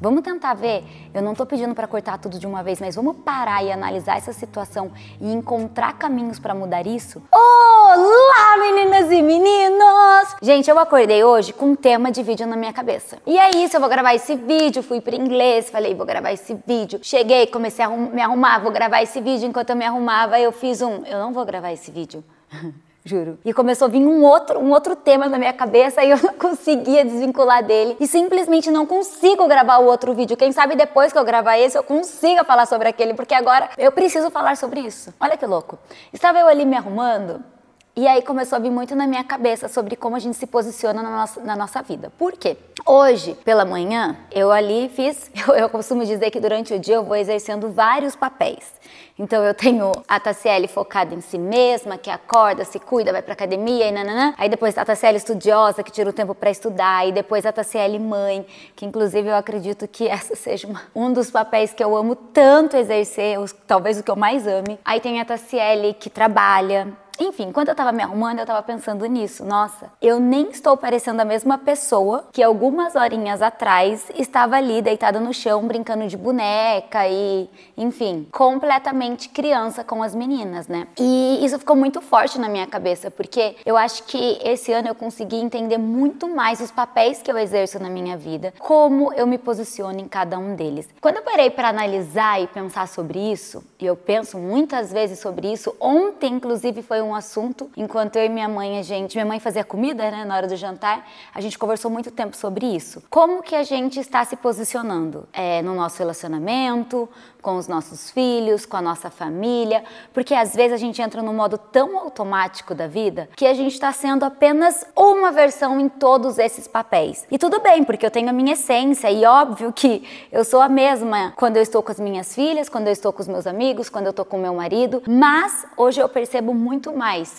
Vamos tentar ver. Eu não estou pedindo para cortar tudo de uma vez, mas vamos parar e analisar essa situação e encontrar caminhos para mudar isso? Olá, meninas e meninos! Gente, eu acordei hoje com um tema de vídeo na minha cabeça. E é isso, eu vou gravar esse vídeo. Fui para inglês, falei, vou gravar esse vídeo. Cheguei, comecei a me arrumar, vou gravar esse vídeo. Enquanto eu me arrumava, eu fiz um. Eu não vou gravar esse vídeo. juro. E começou a vir um outro, um outro tema na minha cabeça e eu não conseguia desvincular dele. E simplesmente não consigo gravar o outro vídeo. Quem sabe depois que eu gravar esse eu consiga falar sobre aquele, porque agora eu preciso falar sobre isso. Olha que louco. Estava eu ali me arrumando e aí começou a vir muito na minha cabeça sobre como a gente se posiciona na nossa, na nossa vida. Por quê? Hoje, pela manhã, eu ali fiz, eu, eu costumo dizer que durante o dia eu vou exercendo vários papéis. Então eu tenho a Tassiele focada em si mesma, que acorda, se cuida, vai pra academia e nananã. Aí depois a Tassiele estudiosa, que tira o tempo para estudar. E depois a Tassiele mãe, que inclusive eu acredito que essa seja uma, um dos papéis que eu amo tanto exercer, os, talvez o que eu mais ame. Aí tem a Tassiele que trabalha, enfim, quando eu tava me arrumando, eu tava pensando nisso. Nossa, eu nem estou parecendo a mesma pessoa que algumas horinhas atrás estava ali deitada no chão brincando de boneca e, enfim, completamente criança com as meninas, né? E isso ficou muito forte na minha cabeça, porque eu acho que esse ano eu consegui entender muito mais os papéis que eu exerço na minha vida, como eu me posiciono em cada um deles. Quando eu parei para analisar e pensar sobre isso, e eu penso muitas vezes sobre isso, ontem inclusive foi um um assunto. Enquanto eu e minha mãe, a gente, minha mãe fazia comida, né, na hora do jantar, a gente conversou muito tempo sobre isso. Como que a gente está se posicionando é, no nosso relacionamento, com os nossos filhos, com a nossa família, porque às vezes a gente entra num modo tão automático da vida que a gente está sendo apenas uma versão em todos esses papéis. E tudo bem, porque eu tenho a minha essência e óbvio que eu sou a mesma quando eu estou com as minhas filhas, quando eu estou com os meus amigos, quando eu estou com meu marido, mas hoje eu percebo muito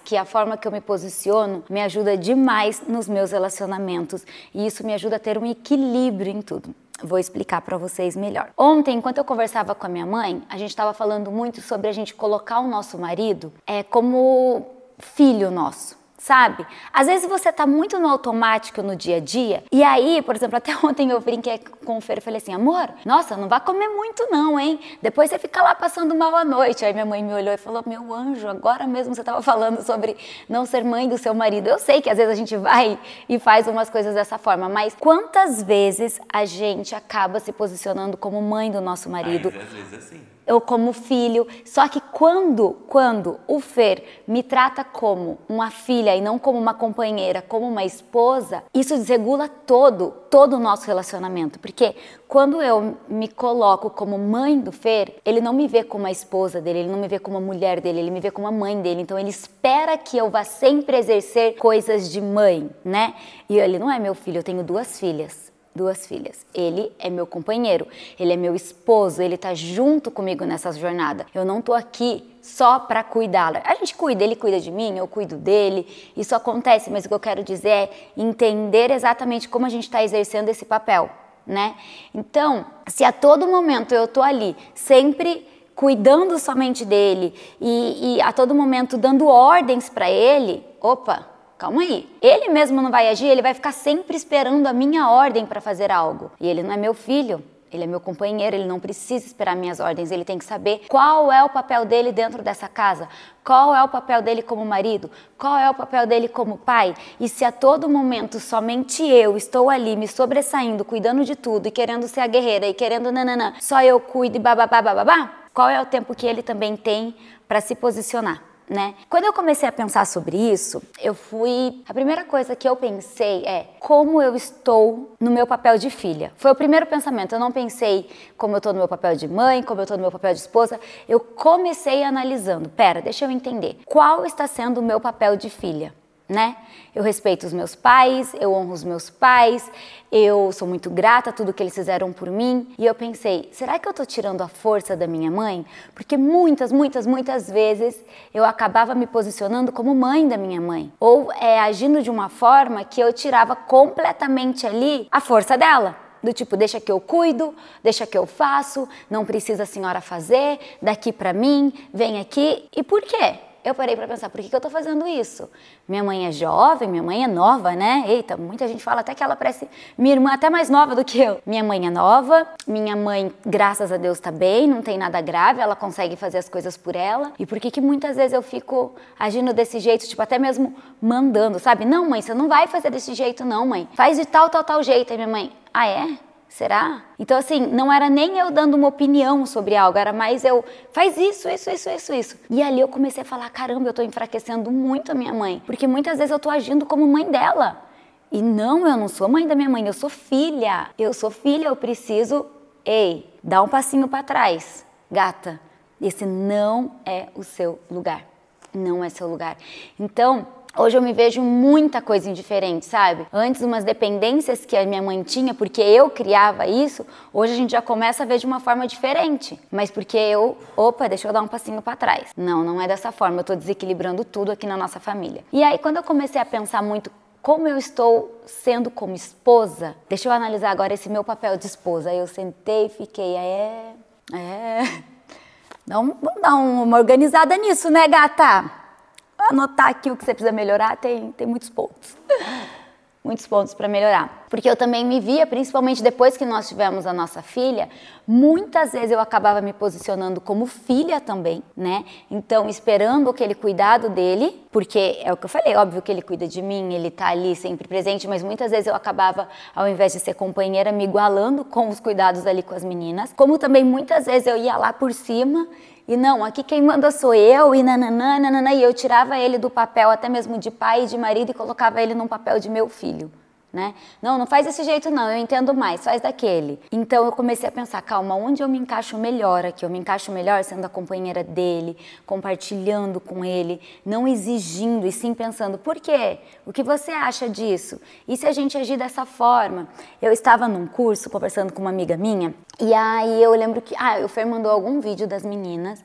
que a forma que eu me posiciono me ajuda demais nos meus relacionamentos e isso me ajuda a ter um equilíbrio em tudo. Vou explicar para vocês melhor. Ontem, enquanto eu conversava com a minha mãe, a gente estava falando muito sobre a gente colocar o nosso marido é, como filho nosso sabe? Às vezes você tá muito no automático no dia a dia, e aí, por exemplo, até ontem eu brinquei com o Fer e falei assim, amor, nossa, não vá comer muito não, hein? Depois você fica lá passando mal a noite. Aí minha mãe me olhou e falou, meu anjo, agora mesmo você tava falando sobre não ser mãe do seu marido. Eu sei que às vezes a gente vai e faz umas coisas dessa forma, mas quantas vezes a gente acaba se posicionando como mãe do nosso marido? às vezes assim eu como filho. Só que quando, quando o Fer me trata como uma filha e não como uma companheira, como uma esposa, isso desregula todo, todo o nosso relacionamento, porque quando eu me coloco como mãe do Fer, ele não me vê como a esposa dele, ele não me vê como a mulher dele, ele me vê como a mãe dele. Então ele espera que eu vá sempre exercer coisas de mãe, né? E ele não é meu filho, eu tenho duas filhas duas filhas. Ele é meu companheiro, ele é meu esposo, ele tá junto comigo nessa jornada. Eu não tô aqui só para cuidá-la. A gente cuida, ele cuida de mim, eu cuido dele, isso acontece, mas o que eu quero dizer é entender exatamente como a gente está exercendo esse papel, né? Então, se a todo momento eu tô ali, sempre cuidando somente dele e, e a todo momento dando ordens para ele, opa, calma aí. Ele mesmo não vai agir, ele vai ficar sempre esperando a minha ordem para fazer algo. E ele não é meu filho. Ele é meu companheiro, ele não precisa esperar minhas ordens, ele tem que saber qual é o papel dele dentro dessa casa, qual é o papel dele como marido, qual é o papel dele como pai. E se a todo momento somente eu estou ali me sobressaindo, cuidando de tudo e querendo ser a guerreira e querendo nananã, só eu cuido e bababá, qual é o tempo que ele também tem para se posicionar? né? Quando eu comecei a pensar sobre isso, eu fui. A primeira coisa que eu pensei é como eu estou no meu papel de filha. Foi o primeiro pensamento. Eu não pensei como eu estou no meu papel de mãe, como eu estou no meu papel de esposa. Eu comecei analisando. Pera, deixa eu entender. Qual está sendo o meu papel de filha? né? Eu respeito os meus pais, eu honro os meus pais, eu sou muito grata a tudo que eles fizeram por mim. E eu pensei, será que eu tô tirando a força da minha mãe? Porque muitas, muitas, muitas vezes eu acabava me posicionando como mãe da minha mãe, ou é, agindo de uma forma que eu tirava completamente ali a força dela. Do tipo, deixa que eu cuido, deixa que eu faço, não precisa a senhora fazer, daqui para mim, vem aqui. E por quê? eu parei para pensar, por que, que eu estou fazendo isso? Minha mãe é jovem, minha mãe é nova, né? Eita, muita gente fala até que ela parece minha irmã até mais nova do que eu. Minha mãe é nova, minha mãe, graças a Deus, está bem, não tem nada grave, ela consegue fazer as coisas por ela. E por que que muitas vezes eu fico agindo desse jeito, tipo, até mesmo mandando, sabe? Não, mãe, você não vai fazer desse jeito não, mãe. Faz de tal, tal, tal jeito. E minha mãe, ah, é? Será? Então, assim, não era nem eu dando uma opinião sobre algo, era mais eu, faz isso, isso, isso, isso, isso. E ali eu comecei a falar: caramba, eu tô enfraquecendo muito a minha mãe. Porque muitas vezes eu tô agindo como mãe dela. E não, eu não sou mãe da minha mãe, eu sou filha. Eu sou filha, eu preciso. Ei, dá um passinho para trás, gata. Esse não é o seu lugar. Não é seu lugar. Então, Hoje eu me vejo muita coisa indiferente, sabe? Antes, umas dependências que a minha mãe tinha, porque eu criava isso, hoje a gente já começa a ver de uma forma diferente. Mas porque eu, opa, deixa eu dar um passinho para trás. Não, não é dessa forma, eu tô desequilibrando tudo aqui na nossa família. E aí, quando eu comecei a pensar muito como eu estou sendo como esposa, deixa eu analisar agora esse meu papel de esposa. Aí eu sentei e fiquei, é. É. vamos dar uma organizada nisso, né, gata? anotar aqui o que você precisa melhorar, tem, tem muitos pontos. Muitos pontos para melhorar. Porque eu também me via, principalmente depois que nós tivemos a nossa filha, muitas vezes eu acabava me posicionando como filha também, né? Então, esperando aquele cuidado dele, porque é o que eu falei, é óbvio que ele cuida de mim, ele tá ali sempre presente, mas muitas vezes eu acabava, ao invés de ser companheira, me igualando com os cuidados ali com as meninas. Como também muitas vezes eu ia lá por cima e não, aqui quem manda sou eu, e nananã, nananã, e eu tirava ele do papel até mesmo de pai e de marido e colocava ele num papel de meu filho né? Não, não faz desse jeito não, eu entendo mais, faz daquele. Então eu comecei a pensar, calma, onde eu me encaixo melhor aqui? Eu me encaixo melhor sendo a companheira dele, compartilhando com ele, não exigindo e sim pensando, por quê? O que você acha disso? E se a gente agir dessa forma? Eu estava num curso conversando com uma amiga minha e aí eu lembro que, ah, o Fer mandou algum vídeo das meninas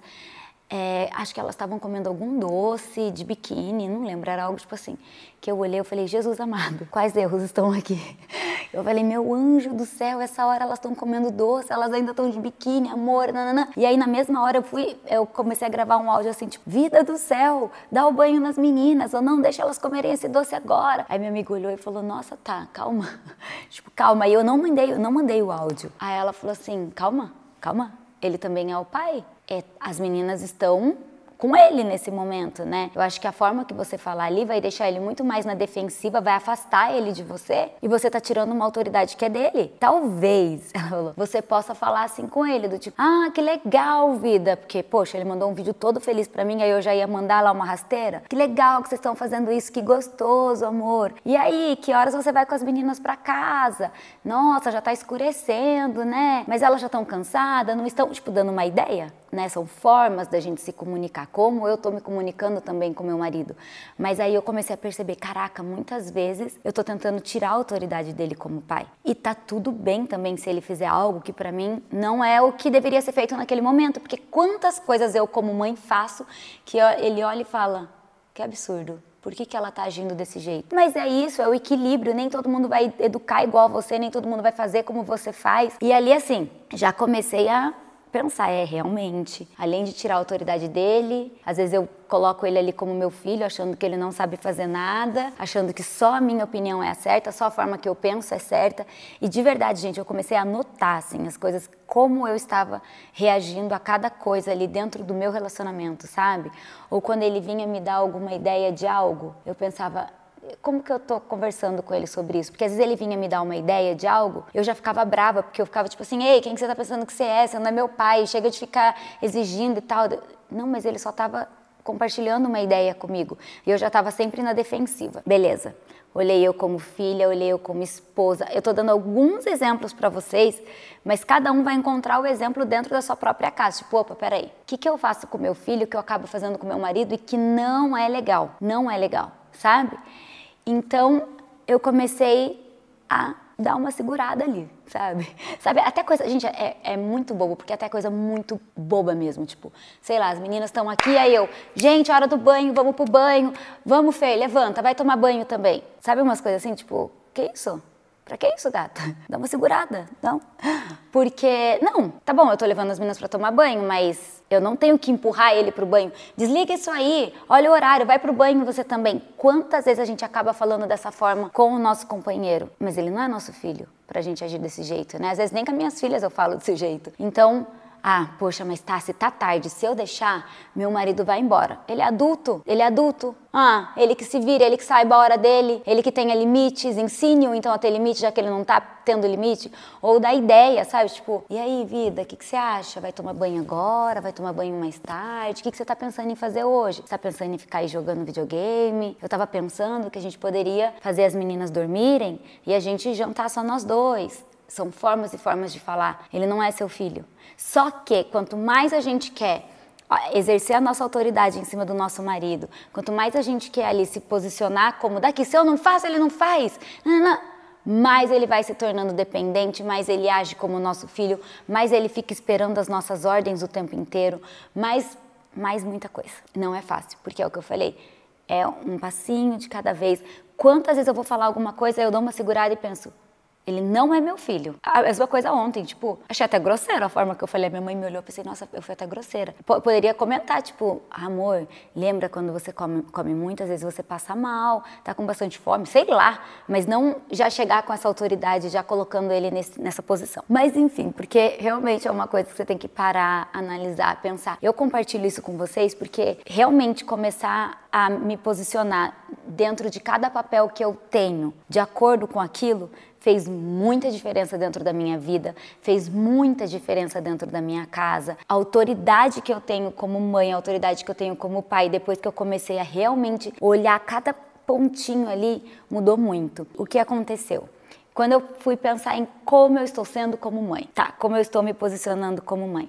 é, acho que elas estavam comendo algum doce de biquíni, não lembro, era algo tipo assim. Que eu olhei, eu falei, Jesus amado, quais erros estão aqui? Eu falei, meu anjo do céu, essa hora elas estão comendo doce, elas ainda estão de biquíni, amor, nananã. E aí na mesma hora eu fui, eu comecei a gravar um áudio assim, tipo, vida do céu, dá o banho nas meninas, ou não, deixa elas comerem esse doce agora. Aí minha amiga olhou e falou, nossa, tá, calma. tipo, calma. E eu não mandei, eu não mandei o áudio. Aí ela falou assim, calma, calma, ele também é o pai? é, as meninas estão com ele nesse momento, né? Eu acho que a forma que você falar ali vai deixar ele muito mais na defensiva, vai afastar ele de você e você tá tirando uma autoridade que é dele. Talvez, você possa falar assim com ele, do tipo, ah, que legal, vida, porque, poxa, ele mandou um vídeo todo feliz pra mim, aí eu já ia mandar lá uma rasteira. Que legal que vocês estão fazendo isso, que gostoso, amor. E aí, que horas você vai com as meninas pra casa? Nossa, já tá escurecendo, né? Mas elas já estão cansadas, não estão, tipo, dando uma ideia? né, são formas da gente se comunicar, como eu estou me comunicando também com meu marido. Mas aí eu comecei a perceber, caraca, muitas vezes eu estou tentando tirar a autoridade dele como pai. E tá tudo bem também se ele fizer algo que para mim não é o que deveria ser feito naquele momento, porque quantas coisas eu como mãe faço que ele olha e fala, que absurdo, por que, que ela tá agindo desse jeito? Mas é isso, é o equilíbrio. Nem todo mundo vai educar igual você, nem todo mundo vai fazer como você faz. E ali, assim, já comecei a pensar, é, realmente. Além de tirar a autoridade dele, às vezes eu coloco ele ali como meu filho, achando que ele não sabe fazer nada, achando que só a minha opinião é a certa, só a forma que eu penso é certa. E de verdade, gente, eu comecei a notar assim as coisas como eu estava reagindo a cada coisa ali dentro do meu relacionamento, sabe? Ou quando ele vinha me dar alguma ideia de algo, eu pensava, como que eu tô conversando com ele sobre isso? Porque às vezes ele vinha me dar uma ideia de algo, eu já ficava brava, porque eu ficava tipo assim, ei, quem que você tá pensando que você é? Você não é meu pai, chega de ficar exigindo e tal. Não, mas ele só tava compartilhando uma ideia comigo. E eu já estava sempre na defensiva. Beleza. Olhei eu como filha, olhei eu como esposa. Eu tô dando alguns exemplos para vocês, mas cada um vai encontrar o exemplo dentro da sua própria casa. Tipo, opa, peraí, o que, que eu faço com meu filho que eu acabo fazendo com meu marido e que não é legal? Não é legal, sabe? Então eu comecei a dar uma segurada ali, sabe? Sabe, até coisa, gente, é, é muito bobo, porque é até coisa muito boba mesmo, tipo, sei lá, as meninas estão aqui, aí eu, gente, hora do banho, vamos pro banho, vamos, Fê, levanta, vai tomar banho também. Sabe umas coisas assim, tipo, que isso? Pra que isso, gata? Dá uma segurada, não? Porque, não, tá bom, eu tô levando as meninas pra tomar banho, mas eu não tenho que empurrar ele pro banho. Desliga isso aí, olha o horário, vai pro banho você também. Quantas vezes a gente acaba falando dessa forma com o nosso companheiro? Mas ele não é nosso filho pra gente agir desse jeito, né? Às vezes nem com minhas filhas eu falo desse jeito. Então, ah, poxa, mas tá, se tá tarde. Se eu deixar, meu marido vai embora. Ele é adulto, ele é adulto. Ah, ele que se vira, ele que saiba a hora dele, ele que tenha limites, ensine-o então a ter limite, já que ele não tá tendo limite. Ou dá ideia, sabe? Tipo, e aí, vida, o que, que você acha? Vai tomar banho agora? Vai tomar banho mais tarde? O que, que você tá pensando em fazer hoje? Você tá pensando em ficar aí jogando videogame? Eu tava pensando que a gente poderia fazer as meninas dormirem e a gente jantar só nós dois. São formas e formas de falar. Ele não é seu filho. Só que quanto mais a gente quer exercer a nossa autoridade em cima do nosso marido, quanto mais a gente quer ali se posicionar como daqui se eu não faço, ele não faz. Não, não, não mais ele vai se tornando dependente, mais ele age como nosso filho, mais ele fica esperando as nossas ordens o tempo inteiro, mais, mais muita coisa. Não é fácil, porque é o que eu falei, é um passinho de cada vez. Quantas vezes eu vou falar alguma coisa, eu dou uma segurada e penso, ele não é meu filho. A mesma coisa ontem, tipo, achei até grosseira a forma que eu falei. Minha mãe me olhou e pensei, nossa, eu fui até grosseira. P poderia comentar, tipo, amor, lembra quando você come, come muito, às vezes você passa mal, tá com bastante fome, sei lá. Mas não já chegar com essa autoridade, já colocando ele nesse, nessa posição. Mas enfim, porque realmente é uma coisa que você tem que parar, analisar, pensar. Eu compartilho isso com vocês porque realmente começar a me posicionar dentro de cada papel que eu tenho, de acordo com aquilo, fez muita diferença dentro da minha vida, fez muita diferença dentro da minha casa. A autoridade que eu tenho como mãe, a autoridade que eu tenho como pai, depois que eu comecei a realmente olhar cada pontinho ali, mudou muito. O que aconteceu? Quando eu fui pensar em como eu estou sendo como mãe, tá? Como eu estou me posicionando como mãe.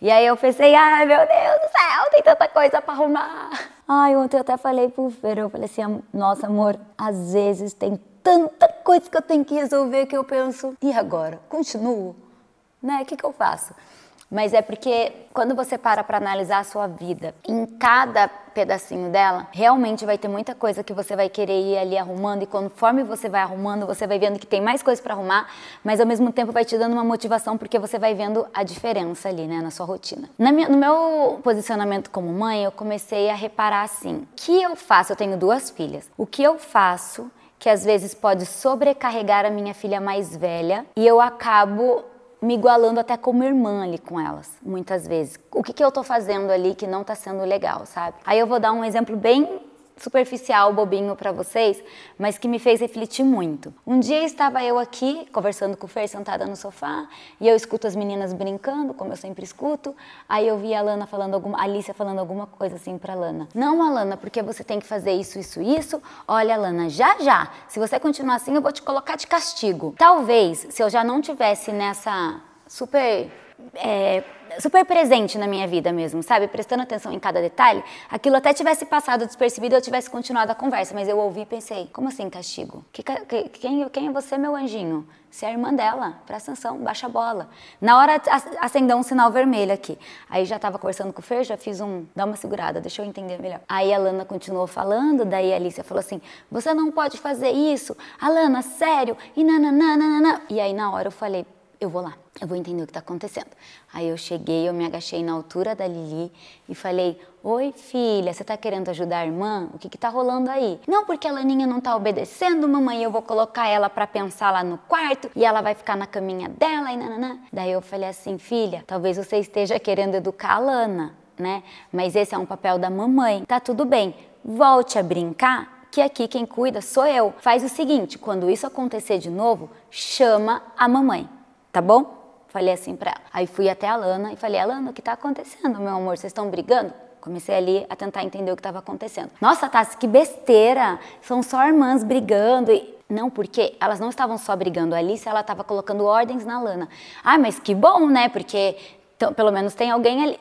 E aí eu pensei, ai meu Deus do céu, tem tanta coisa para arrumar. Ai, ontem eu até falei pro Fer, eu falei assim, nossa amor, às vezes tem tanta coisa que eu tenho que resolver que eu penso, e agora? Continuo? Né? O que, que eu faço? Mas é porque quando você para para analisar a sua vida, em cada pedacinho dela, realmente vai ter muita coisa que você vai querer ir ali arrumando e conforme você vai arrumando, você vai vendo que tem mais coisa para arrumar, mas ao mesmo tempo vai te dando uma motivação porque você vai vendo a diferença ali, né, na sua rotina. Na minha, no meu posicionamento como mãe, eu comecei a reparar assim: o que eu faço? Eu tenho duas filhas. O que eu faço que às vezes pode sobrecarregar a minha filha mais velha e eu acabo me igualando até como irmã ali com elas, muitas vezes. O que, que eu tô fazendo ali que não tá sendo legal, sabe? Aí eu vou dar um exemplo bem superficial, bobinho para vocês, mas que me fez refletir muito. Um dia estava eu aqui conversando com o Fer, sentada no sofá, e eu escuto as meninas brincando, como eu sempre escuto. Aí eu vi a Lana falando alguma, a Alicia falando alguma coisa assim para Lana. Não, Alana, porque você tem que fazer isso, isso, isso. Olha, Lana, já já, se você continuar assim, eu vou te colocar de castigo. Talvez, se eu já não tivesse nessa super é, super presente na minha vida mesmo, sabe? Prestando atenção em cada detalhe, aquilo até tivesse passado despercebido, eu tivesse continuado a conversa, mas eu ouvi e pensei, como assim castigo? Que, que, quem, quem é você, meu anjinho? Você é a irmã dela, presta atenção, baixa a bola. Na hora acendeu um sinal vermelho aqui. Aí já tava conversando com o Fer, já fiz um, dá uma segurada, deixa eu entender melhor. Aí a Lana continuou falando, daí a Alicia falou assim, você não pode fazer isso, Alana, sério, e nananana. E aí na hora eu falei, eu vou lá, eu vou entender o que está acontecendo. Aí eu cheguei, eu me agachei na altura da Lili e falei: Oi, filha, você está querendo ajudar a irmã? O que está rolando aí? Não, porque a Laninha não está obedecendo, mamãe, eu vou colocar ela para pensar lá no quarto e ela vai ficar na caminha dela e nananã. Daí eu falei assim: Filha, talvez você esteja querendo educar a Lana, né? Mas esse é um papel da mamãe. Tá tudo bem, volte a brincar que aqui quem cuida sou eu. Faz o seguinte: quando isso acontecer de novo, chama a mamãe tá bom? Falei assim pra ela. Aí fui até a Lana e falei, Lana, o que tá acontecendo, meu amor? Vocês estão brigando? Comecei ali a tentar entender o que estava acontecendo. Nossa, Tassi, que besteira! São só irmãs brigando. E... Não, porque elas não estavam só brigando. A Alice, ela estava colocando ordens na Lana. Ah, mas que bom, né? Porque então, pelo menos tem alguém ali.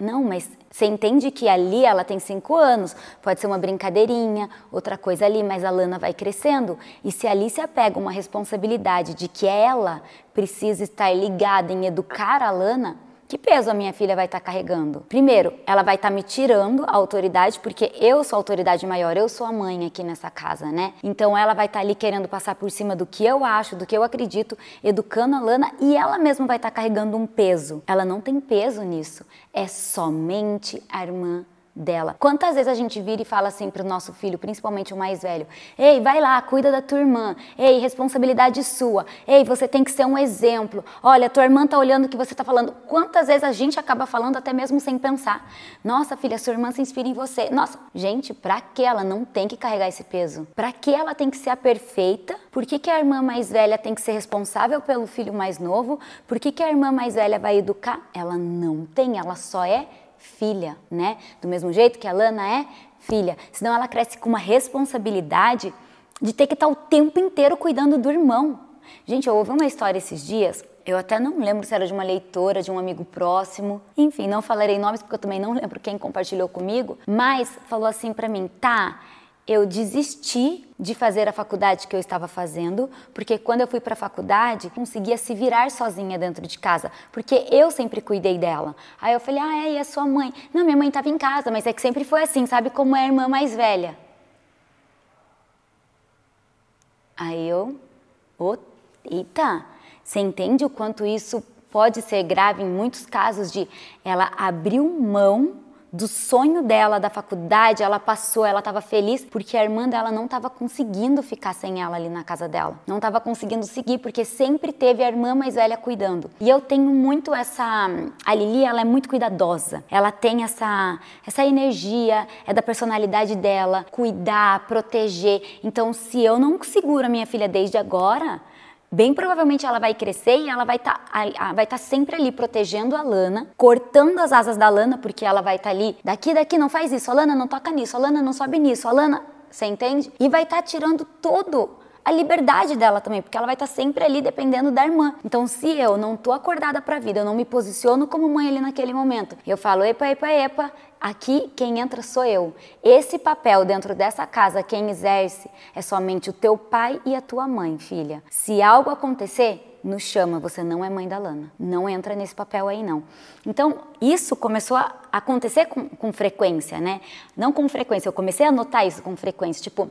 Não, mas você entende que ali ela tem cinco anos, pode ser uma brincadeirinha, outra coisa ali, mas a Lana vai crescendo. E se ali se apega uma responsabilidade de que ela precisa estar ligada em educar a Lana, que peso a minha filha vai estar tá carregando? Primeiro, ela vai estar tá me tirando a autoridade, porque eu sou a autoridade maior, eu sou a mãe aqui nessa casa, né? Então ela vai estar tá ali querendo passar por cima do que eu acho, do que eu acredito, educando a Lana e ela mesma vai estar tá carregando um peso. Ela não tem peso nisso, é somente a irmã dela. Quantas vezes a gente vira e fala assim pro nosso filho, principalmente o mais velho: "Ei, vai lá, cuida da tua irmã. Ei, responsabilidade sua. Ei, você tem que ser um exemplo. Olha, tua irmã tá olhando o que você tá falando". Quantas vezes a gente acaba falando até mesmo sem pensar: "Nossa, filha, sua irmã se inspira em você". Nossa, gente, pra que ela não tem que carregar esse peso? Pra que ela tem que ser a perfeita? Por que, que a irmã mais velha tem que ser responsável pelo filho mais novo? Por que, que a irmã mais velha vai educar? Ela não tem, ela só é filha, né? Do mesmo jeito que a Lana é filha. Senão ela cresce com uma responsabilidade de ter que estar tá o tempo inteiro cuidando do irmão. Gente, eu ouvi uma história esses dias, eu até não lembro se era de uma leitora, de um amigo próximo. Enfim, não falarei nomes porque eu também não lembro quem compartilhou comigo, mas falou assim para mim: "Tá, eu desisti de fazer a faculdade que eu estava fazendo, porque quando eu fui para a faculdade, conseguia se virar sozinha dentro de casa, porque eu sempre cuidei dela. Aí eu falei: "Ah, é, e a sua mãe?". Não, minha mãe estava em casa, mas é que sempre foi assim, sabe como é a irmã mais velha. Aí eu, oh, eita, você entende o quanto isso pode ser grave em muitos casos de ela abriu mão do sonho dela, da faculdade, ela passou, ela estava feliz, porque a irmã dela não estava conseguindo ficar sem ela ali na casa dela. Não estava conseguindo seguir, porque sempre teve a irmã mais velha cuidando. E eu tenho muito essa. A Lili, ela é muito cuidadosa. Ela tem essa, essa energia, é da personalidade dela, cuidar, proteger. Então, se eu não seguro a minha filha desde agora, bem provavelmente ela vai crescer e ela vai estar tá, vai tá sempre ali protegendo a lana, cortando as asas da lana, porque ela vai estar tá ali, daqui, daqui, não faz isso, a lana não toca nisso, a lana não sobe nisso, a lana. Você entende? E vai estar tá tirando todo a liberdade dela também, porque ela vai estar tá sempre ali dependendo da irmã. Então, se eu não tô acordada para a vida, eu não me posiciono como mãe ali naquele momento, eu falo, epa, epa, epa, aqui quem entra sou eu. Esse papel dentro dessa casa, quem exerce, é somente o teu pai e a tua mãe, filha. Se algo acontecer, nos chama, você não é mãe da Lana. Não entra nesse papel aí, não. Então, isso começou a acontecer com, com frequência, né? Não com frequência, eu comecei a notar isso com frequência. Tipo,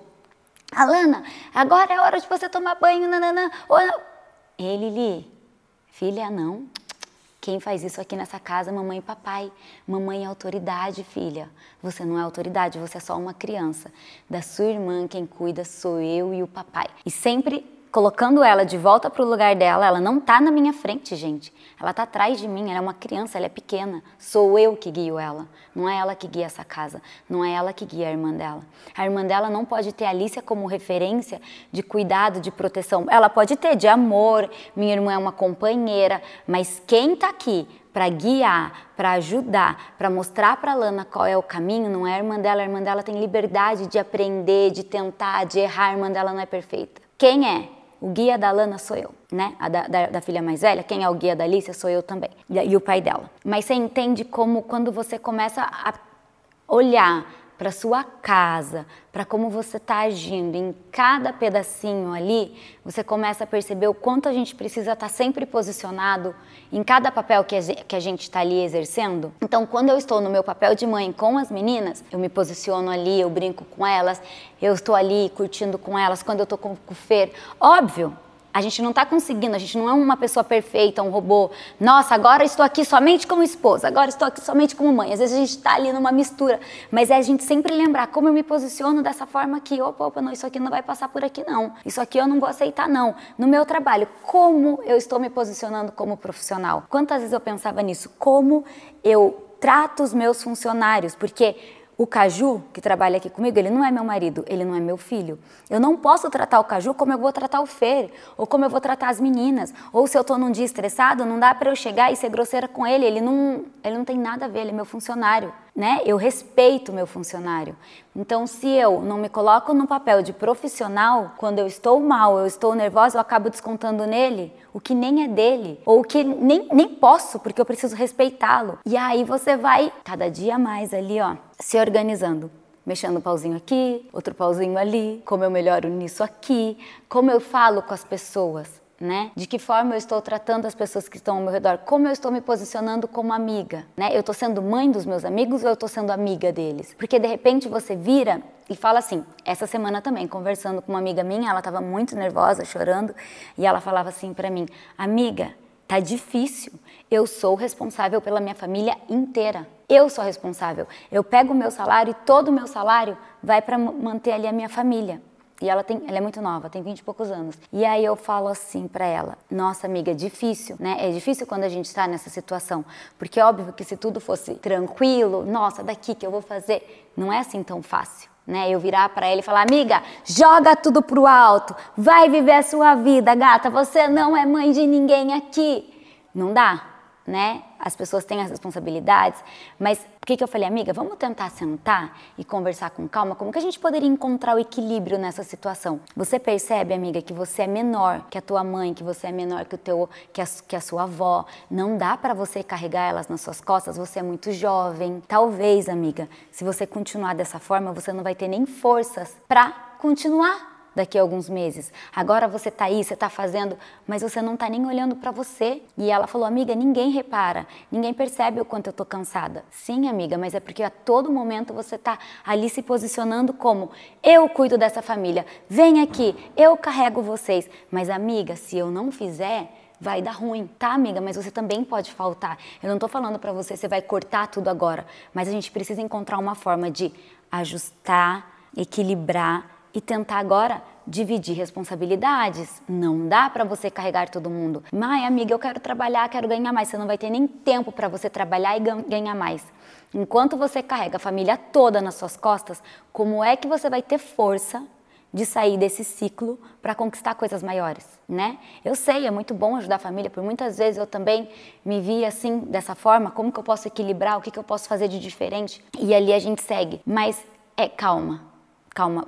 Alana, agora é hora de você tomar banho, nananã. Ou não. Ei, Lili, filha, não. Quem faz isso aqui nessa casa, mamãe e papai. Mamãe é autoridade, filha. Você não é autoridade, você é só uma criança. Da sua irmã, quem cuida sou eu e o papai. E sempre colocando ela de volta para o lugar dela, ela não está na minha frente, gente. Ela está atrás de mim, ela é uma criança, ela é pequena. Sou eu que guio ela. Não é ela que guia essa casa, não é ela que guia a irmã dela. A irmã dela não pode ter a Alicia como referência de cuidado, de proteção. Ela pode ter de amor, minha irmã é uma companheira, mas quem está aqui para guiar, para ajudar, para mostrar para Lana qual é o caminho, não é a irmã dela. A irmã dela tem liberdade de aprender, de tentar, de errar. A irmã dela não é perfeita. Quem é? o guia da Lana sou eu, né? A da, da, da, filha mais velha, quem é o guia da Alicia sou eu também, e o pai dela. Mas você entende como quando você começa a olhar para sua casa, para como você está agindo em cada pedacinho ali, você começa a perceber o quanto a gente precisa estar tá sempre posicionado em cada papel que a gente está ali exercendo. Então, quando eu estou no meu papel de mãe com as meninas, eu me posiciono ali, eu brinco com elas, eu estou ali curtindo com elas. Quando eu estou com o Fer, óbvio, a gente não está conseguindo, a gente não é uma pessoa perfeita, um robô. Nossa, agora estou aqui somente como esposa, agora estou aqui somente como mãe. Às vezes a gente está ali numa mistura, mas é a gente sempre lembrar como eu me posiciono dessa forma aqui. opa, opa, não, isso aqui não vai passar por aqui não. Isso aqui eu não vou aceitar não. No meu trabalho, como eu estou me posicionando como profissional? Quantas vezes eu pensava nisso? Como eu trato os meus funcionários? Porque o Caju, que trabalha aqui comigo, ele não é meu marido, ele não é meu filho. Eu não posso tratar o Caju como eu vou tratar o Fer, ou como eu vou tratar as meninas. Ou se eu estou num dia estressado, não dá para eu chegar e ser grosseira com ele, ele não, ele não tem nada a ver, ele é meu funcionário né? Eu respeito meu funcionário. Então, se eu não me coloco no papel de profissional, quando eu estou mal, eu estou nervosa, eu acabo descontando nele o que nem é dele, ou o que nem, nem posso, porque eu preciso respeitá-lo. E aí você vai cada dia mais ali, ó, se organizando mexendo um pauzinho aqui, outro pauzinho ali, como eu melhoro nisso aqui, como eu falo com as pessoas né? De que forma eu estou tratando as pessoas que estão ao meu redor? Como eu estou me posicionando como amiga, né? Eu estou sendo mãe dos meus amigos ou eu estou sendo amiga deles? Porque de repente você vira e fala assim, essa semana também, conversando com uma amiga minha, ela estava muito nervosa, chorando, e ela falava assim para mim: "Amiga, tá difícil. Eu sou responsável pela minha família inteira. Eu sou responsável. Eu pego o meu salário e todo o meu salário vai para manter ali a minha família. E ela tem, ela é muito nova, tem 20 e poucos anos. E aí eu falo assim para ela: "Nossa, amiga, é difícil, né? É difícil quando a gente está nessa situação, porque é óbvio que se tudo fosse tranquilo, nossa, daqui que eu vou fazer, não é assim tão fácil. Né, eu virar para ele e falar: "Amiga, joga tudo pro alto. Vai viver a sua vida, gata. Você não é mãe de ninguém aqui." Não dá né? As pessoas têm as responsabilidades, mas o que, que eu falei, amiga? Vamos tentar sentar e conversar com calma. Como que a gente poderia encontrar o equilíbrio nessa situação? Você percebe, amiga, que você é menor que a tua mãe, que você é menor que o teu, que a, que a sua avó. Não dá para você carregar elas nas suas costas. Você é muito jovem. Talvez, amiga, se você continuar dessa forma, você não vai ter nem forças para continuar daqui a alguns meses. Agora você está aí, você está fazendo, mas você não está nem olhando para você. E ela falou: "Amiga, ninguém repara, ninguém percebe o quanto eu tô cansada". Sim, amiga, mas é porque a todo momento você está ali se posicionando como eu cuido dessa família. Vem aqui, eu carrego vocês. Mas amiga, se eu não fizer, vai dar ruim, tá, amiga? Mas você também pode faltar. Eu não tô falando para você você vai cortar tudo agora, mas a gente precisa encontrar uma forma de ajustar, equilibrar e tentar agora dividir responsabilidades. Não dá para você carregar todo mundo. Mãe, amiga, eu quero trabalhar, quero ganhar mais. Você não vai ter nem tempo para você trabalhar e ganhar mais. Enquanto você carrega a família toda nas suas costas, como é que você vai ter força de sair desse ciclo para conquistar coisas maiores, né? Eu sei, é muito bom ajudar a família, por muitas vezes eu também me vi assim, dessa forma, como que eu posso equilibrar, o que que eu posso fazer de diferente? E ali a gente segue, mas é calma, calma,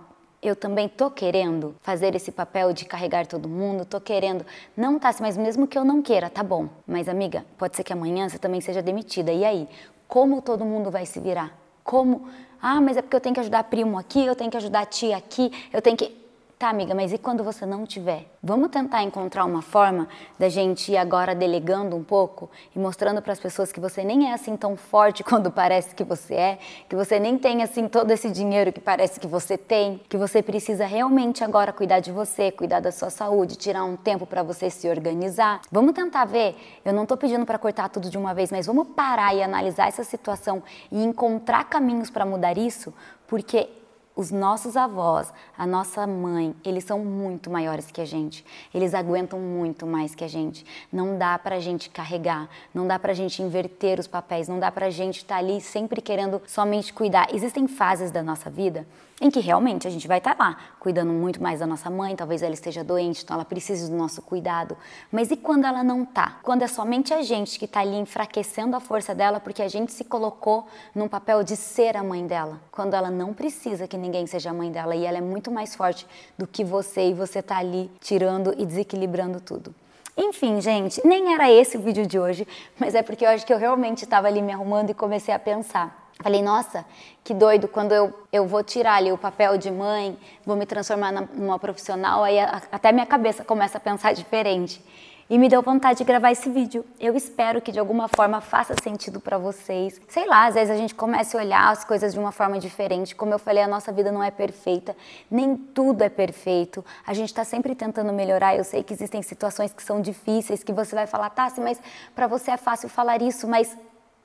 eu também tô querendo fazer esse papel de carregar todo mundo, tô querendo. Não, Tassi, tá, mas mesmo que eu não queira, tá bom. Mas, amiga, pode ser que amanhã você também seja demitida. E aí? Como todo mundo vai se virar? Como? Ah, mas é porque eu tenho que ajudar primo aqui, eu tenho que ajudar tia aqui, eu tenho que. Tá, amiga, mas e quando você não tiver? Vamos tentar encontrar uma forma da gente ir agora delegando um pouco e mostrando para as pessoas que você nem é assim tão forte quando parece que você é, que você nem tem assim todo esse dinheiro que parece que você tem, que você precisa realmente agora cuidar de você, cuidar da sua saúde, tirar um tempo para você se organizar. Vamos tentar ver. Eu não tô pedindo para cortar tudo de uma vez, mas vamos parar e analisar essa situação e encontrar caminhos para mudar isso, porque os nossos avós, a nossa mãe, eles são muito maiores que a gente. Eles aguentam muito mais que a gente. Não dá pra gente carregar, não dá pra gente inverter os papéis, não dá pra gente estar tá ali sempre querendo somente cuidar. Existem fases da nossa vida em que realmente a gente vai estar tá lá cuidando muito mais da nossa mãe, talvez ela esteja doente, então ela precise do nosso cuidado. Mas e quando ela não tá? Quando é somente a gente que está ali enfraquecendo a força dela porque a gente se colocou num papel de ser a mãe dela. Quando ela não precisa que ninguém seja a mãe dela e ela é muito mais forte do que você e você está ali tirando e desequilibrando tudo. Enfim, gente, nem era esse o vídeo de hoje, mas é porque eu acho que eu realmente estava ali me arrumando e comecei a pensar. Falei, nossa, que doido, quando eu, eu vou tirar ali o papel de mãe, vou me transformar numa profissional, aí a, até minha cabeça começa a pensar diferente. E me deu vontade de gravar esse vídeo. Eu espero que de alguma forma faça sentido para vocês. Sei lá, às vezes a gente começa a olhar as coisas de uma forma diferente. Como eu falei, a nossa vida não é perfeita, nem tudo é perfeito. A gente está sempre tentando melhorar. Eu sei que existem situações que são difíceis, que você vai falar, Tassi, mas para você é fácil falar isso, mas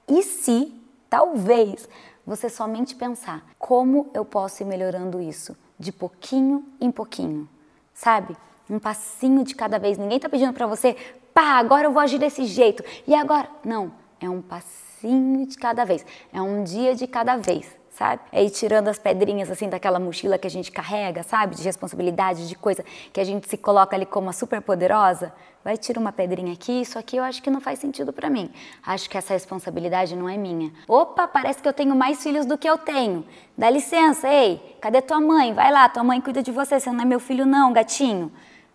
e se talvez, você somente pensar como eu posso ir melhorando isso de pouquinho em pouquinho, sabe? Um passinho de cada vez. Ninguém está pedindo para você, pá, agora eu vou agir desse jeito. E agora? Não, é um passinho de cada vez. É um dia de cada vez sabe? É ir tirando as pedrinhas assim daquela mochila que a gente carrega, sabe? De responsabilidade, de coisa que a gente se coloca ali como a super poderosa. Vai tirar uma pedrinha aqui, isso aqui eu acho que não faz sentido para mim. Acho que essa responsabilidade não é minha. Opa, parece que eu tenho mais filhos do que eu tenho. Dá licença, ei, cadê tua mãe? Vai lá, tua mãe cuida de você, você não é meu filho não, gatinho.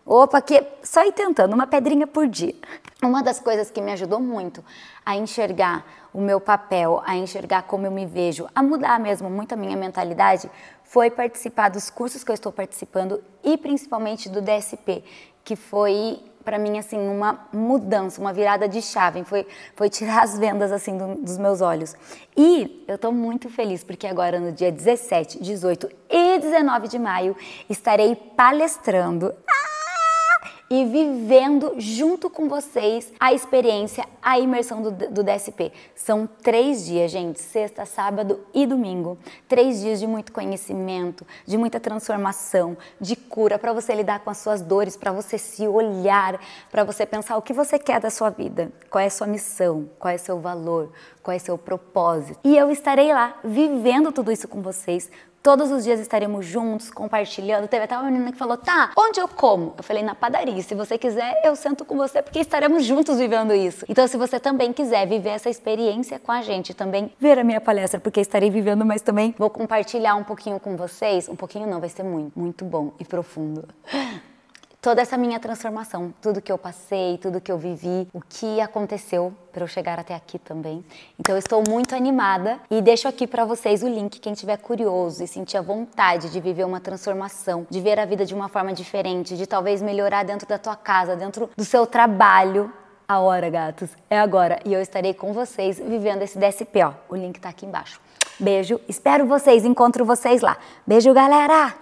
Opa, que só ir tentando, uma pedrinha por dia. Uma das coisas que me ajudou muito a enxergar o meu papel, a enxergar como eu me vejo, a mudar mesmo muito a minha mentalidade, foi participar dos cursos que eu estou participando e principalmente do DSP, que foi para mim assim uma mudança, uma virada de chave, foi foi tirar as vendas assim do, dos meus olhos. E eu estou muito feliz porque agora no dia 17, 18 e 19 de maio estarei palestrando. Ah! e vivendo junto com vocês a experiência, a imersão do, do DSP. São três dias, gente, sexta, sábado e domingo. Três dias de muito conhecimento, de muita transformação, de cura para você lidar com as suas dores, para você se olhar, para você pensar o que você quer da sua vida, qual é a sua missão, qual é o seu valor, qual é o seu propósito. E eu estarei lá vivendo tudo isso com vocês Todos os dias estaremos juntos, compartilhando. Teve até uma menina que falou: tá, onde eu como? Eu falei: na padaria. Se você quiser, eu sento com você porque estaremos juntos vivendo isso. Então, se você também quiser viver essa experiência com a gente, também ver a minha palestra, porque estarei vivendo, mas também vou compartilhar um pouquinho com vocês. Um pouquinho não, vai ser muito, muito bom e profundo toda essa minha transformação, tudo que eu passei, tudo que eu vivi, o que aconteceu para eu chegar até aqui também. Então eu estou muito animada e deixo aqui para vocês o link quem tiver curioso e sentir a vontade de viver uma transformação, de ver a vida de uma forma diferente, de talvez melhorar dentro da tua casa, dentro do seu trabalho. A hora, gatos, é agora e eu estarei com vocês vivendo esse DSP, ó. O link tá aqui embaixo. Beijo, espero vocês, encontro vocês lá. Beijo, galera!